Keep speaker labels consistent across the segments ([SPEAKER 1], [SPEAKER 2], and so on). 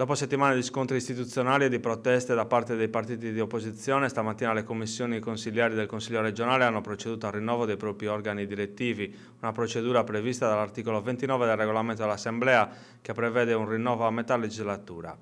[SPEAKER 1] Dopo settimane di scontri istituzionali e di proteste da parte dei partiti di opposizione, stamattina le commissioni consigliari del Consiglio regionale hanno proceduto al rinnovo dei propri organi direttivi, una procedura prevista dall'articolo 29 del regolamento dell'Assemblea che prevede un rinnovo a metà legislatura.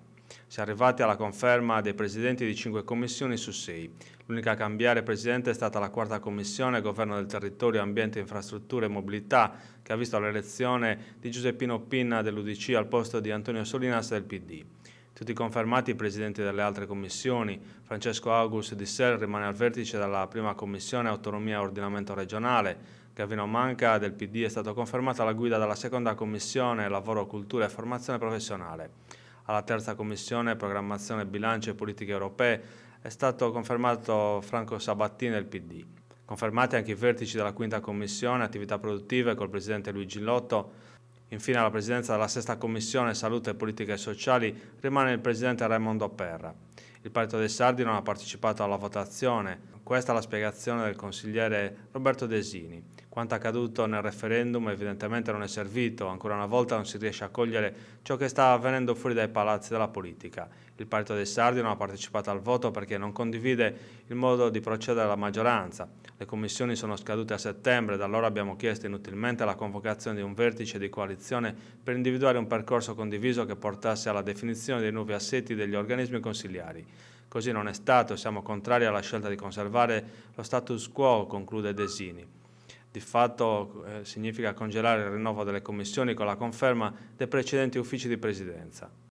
[SPEAKER 1] Si è arrivati alla conferma dei presidenti di cinque commissioni su sei. L'unica a cambiare presidente è stata la quarta commissione, governo del territorio, ambiente, infrastrutture e mobilità, che ha visto l'elezione di Giuseppino Pinna dell'Udc al posto di Antonio Solinas del PD. Tutti confermati i presidenti delle altre commissioni. Francesco August di Ser rimane al vertice della prima commissione Autonomia e Ordinamento Regionale. Gavino Manca del PD è stato confermato alla guida della seconda commissione Lavoro, Cultura e Formazione Professionale alla terza commissione programmazione bilancio e politiche europee è stato confermato Franco Sabattini del PD. Confermati anche i vertici della quinta commissione attività produttive col presidente Luigi Lotto. Infine alla presidenza della sesta commissione salute e politiche sociali rimane il presidente Raimondo Perra. Il partito dei Sardi non ha partecipato alla votazione. Questa è la spiegazione del consigliere Roberto Desini. Quanto accaduto nel referendum evidentemente non è servito, ancora una volta non si riesce a cogliere ciò che sta avvenendo fuori dai palazzi della politica. Il partito dei Sardi non ha partecipato al voto perché non condivide il modo di procedere alla maggioranza. Le commissioni sono scadute a settembre, da allora abbiamo chiesto inutilmente la convocazione di un vertice di coalizione per individuare un percorso condiviso che portasse alla definizione dei nuovi assetti degli organismi consigliari. Così non è stato, siamo contrari alla scelta di conservare lo status quo, conclude Desini di fatto eh, significa congelare il rinnovo delle commissioni con la conferma dei precedenti uffici di presidenza.